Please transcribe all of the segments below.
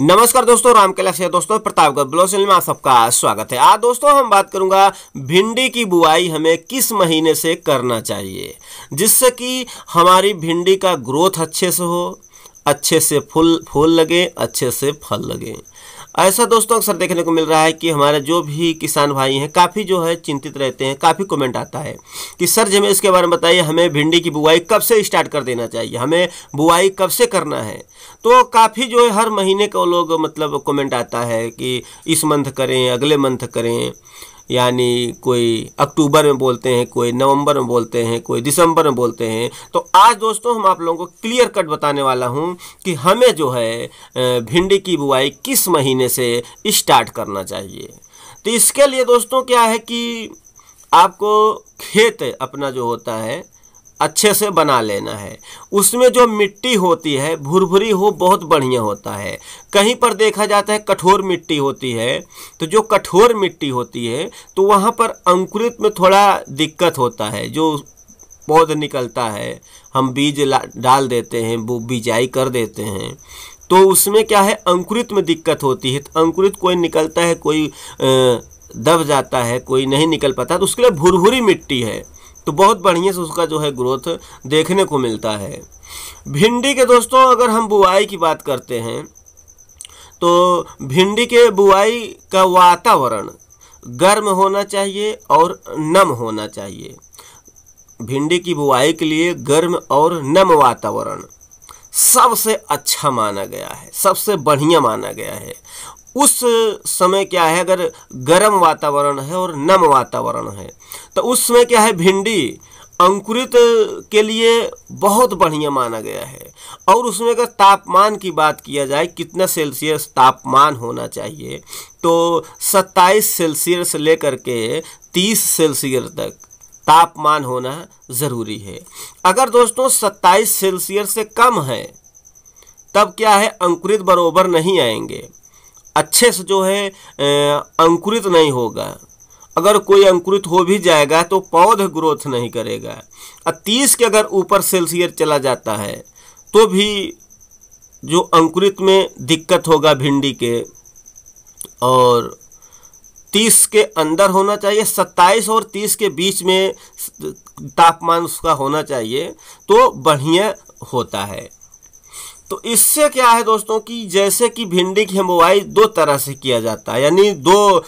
नमस्कार दोस्तों राम कैलाश है दोस्तों प्रतापगढ़ ब्लॉसिल में आप सबका स्वागत है आज दोस्तों हम बात करूंगा भिंडी की बुआई हमें किस महीने से करना चाहिए जिससे कि हमारी भिंडी का ग्रोथ अच्छे से हो अच्छे से फूल फूल लगे अच्छे से फल लगे ऐसा दोस्तों अक्सर देखने को मिल रहा है कि हमारे जो भी किसान भाई हैं काफ़ी जो है चिंतित रहते हैं काफ़ी कमेंट आता है कि सर जमें हमें इसके बारे में बताइए हमें भिंडी की बुआई कब से स्टार्ट कर देना चाहिए हमें बुआई कब से करना है तो काफ़ी जो है हर महीने का लोग मतलब कमेंट आता है कि इस मंथ करें अगले मंथ करें यानी कोई अक्टूबर में बोलते हैं कोई नवंबर में बोलते हैं कोई दिसंबर में बोलते हैं तो आज दोस्तों हम आप लोगों को क्लियर कट बताने वाला हूँ कि हमें जो है भिंडी की बुआई किस महीने से स्टार्ट करना चाहिए तो इसके लिए दोस्तों क्या है कि आपको खेत अपना जो होता है अच्छे से बना लेना है उसमें जो मिट्टी होती है भुरभुरी हो बहुत बढ़िया होता है कहीं पर देखा जाता है कठोर मिट्टी होती है तो जो कठोर मिट्टी होती है तो वहाँ पर अंकुरित में थोड़ा दिक्कत होता है जो पौध निकलता है हम बीज डाल देते हैं वो बीजाई कर देते हैं तो उसमें क्या है अंकुरित में दिक्कत होती है तो अंकुरित कोई निकलता है कोई दब जाता है कोई नहीं निकल पाता तो उसके लिए भुरभुरी मिट्टी है तो बहुत बढ़िया से उसका जो है ग्रोथ देखने को मिलता है भिंडी के दोस्तों अगर हम बुआई की बात करते हैं तो भिंडी के बुआई का वातावरण गर्म होना चाहिए और नम होना चाहिए भिंडी की बुआई के लिए गर्म और नम वातावरण सबसे अच्छा माना गया है सबसे बढ़िया माना गया है उस समय क्या है अगर गर्म वातावरण है और नम वातावरण है तो उस समय क्या है भिंडी अंकुरित के लिए बहुत बढ़िया माना गया है और उसमें अगर तापमान की बात किया जाए कितना सेल्सियस तापमान होना चाहिए तो 27 सेल्सियस से लेकर के 30 सेल्सियस तक तापमान होना ज़रूरी है अगर दोस्तों 27 सेल्सियस से कम है तब क्या है अंकुरित बरोबर नहीं आएंगे अच्छे से जो है अंकुरित नहीं होगा अगर कोई अंकुरित हो भी जाएगा तो पौध ग्रोथ नहीं करेगा और तीस के अगर ऊपर सेल्सियर चला जाता है तो भी जो अंकुरित में दिक्कत होगा भिंडी के और तीस के अंदर होना चाहिए सत्ताईस और तीस के बीच में तापमान उसका होना चाहिए तो बढ़िया होता है तो इससे क्या है दोस्तों कि जैसे कि भिंडी की हम बुआई दो तरह से किया जाता है यानी दो आ,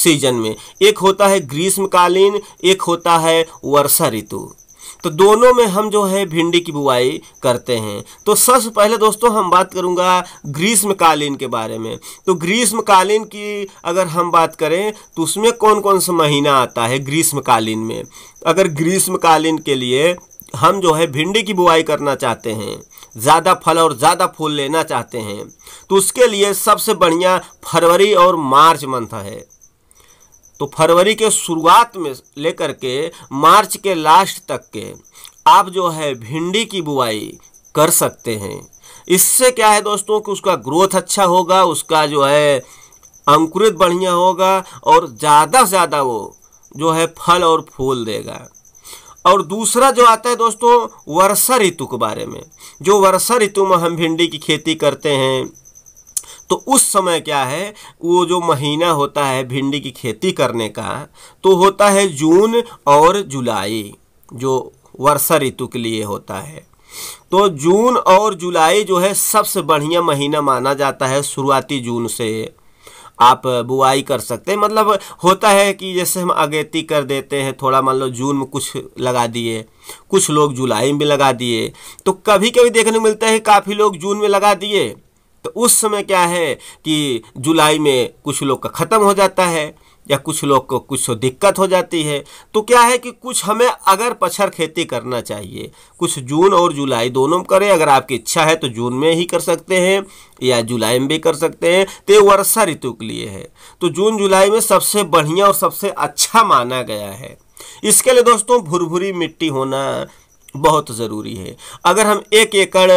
सीजन में एक होता है ग्रीष्मकालीन एक होता है वर्षा ऋतु तो दोनों में हम जो है भिंडी की बुआई करते हैं तो सबसे पहले दोस्तों हम बात करूंगा ग्रीष्मकालीन के बारे में तो ग्रीष्मकालीन की अगर हम बात करें तो उसमें कौन कौन सा महीना आता है ग्रीष्मकालीन में अगर ग्रीष्मकालीन के लिए हम जो है भिंडी की बुआई करना चाहते हैं ज़्यादा फल और ज़्यादा फूल लेना चाहते हैं तो उसके लिए सबसे बढ़िया फरवरी और मार्च मंथ है तो फरवरी के शुरुआत में लेकर के मार्च के लास्ट तक के आप जो है भिंडी की बुआई कर सकते हैं इससे क्या है दोस्तों कि उसका ग्रोथ अच्छा होगा उसका जो है अंकुरित बढ़िया होगा और ज़्यादा से ज़्यादा वो जो है फल और फूल देगा और दूसरा जो आता है दोस्तों वर्षा ऋतु के बारे में जो वर्षा ऋतु में हम भिंडी की खेती करते हैं तो उस समय क्या है वो जो महीना होता है भिंडी की खेती करने का तो होता है जून और जुलाई जो वर्षा ऋतु के लिए होता है तो जून और जुलाई जो है सबसे बढ़िया महीना माना जाता है शुरुआती जून से आप बुआई कर सकते हैं मतलब होता है कि जैसे हम अगेती कर देते हैं थोड़ा मान लो जून में कुछ लगा दिए कुछ लोग जुलाई में लगा दिए तो कभी कभी देखने को मिलता है काफ़ी लोग जून में लगा दिए तो उस समय क्या है कि जुलाई में कुछ लोग का ख़त्म हो जाता है या कुछ लोग को कुछ दिक्कत हो जाती है तो क्या है कि कुछ हमें अगर पछर खेती करना चाहिए कुछ जून और जुलाई दोनों में करें अगर आपकी इच्छा है तो जून में ही कर सकते हैं या जुलाई में भी कर सकते हैं तो ये वर्षा ऋतु के लिए है तो जून जुलाई में सबसे बढ़िया और सबसे अच्छा माना गया है इसके लिए दोस्तों भुरभुरी मिट्टी होना बहुत ज़रूरी है अगर हम एक एकड़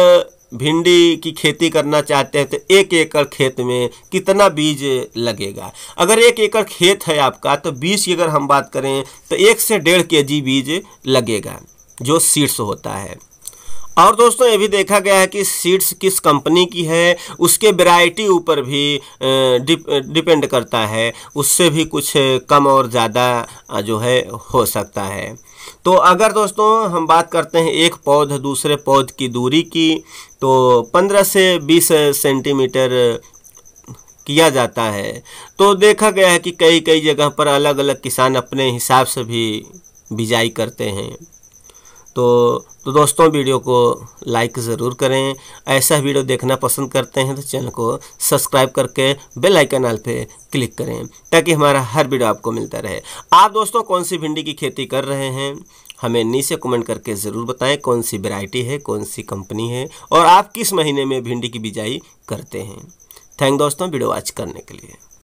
भिंडी की खेती करना चाहते हैं तो एक एकड़ खेत में कितना बीज लगेगा अगर एक एकड़ खेत है आपका तो बीज की अगर हम बात करें तो एक से डेढ़ के जी बीज लगेगा जो सीड्स होता है और दोस्तों ये भी देखा गया है कि सीड्स किस कंपनी की है उसके वैरायटी ऊपर भी डिप, डिपेंड करता है उससे भी कुछ कम और ज़्यादा जो है हो सकता है तो अगर दोस्तों हम बात करते हैं एक पौध दूसरे पौध की दूरी की तो 15 से 20 सेंटीमीटर किया जाता है तो देखा गया है कि कई कई जगह पर अलग अलग किसान अपने हिसाब से भी बिजाई करते हैं तो तो दोस्तों वीडियो को लाइक ज़रूर करें ऐसा वीडियो देखना पसंद करते हैं तो चैनल को सब्सक्राइब करके बेल आइकन आल पे क्लिक करें ताकि हमारा हर वीडियो आपको मिलता रहे आप दोस्तों कौन सी भिंडी की खेती कर रहे हैं हमें नीचे कमेंट करके ज़रूर बताएं कौन सी वैरायटी है कौन सी कंपनी है और आप किस महीने में भिंडी की बिजाई करते हैं थैंक दोस्तों वीडियो वॉच करने के लिए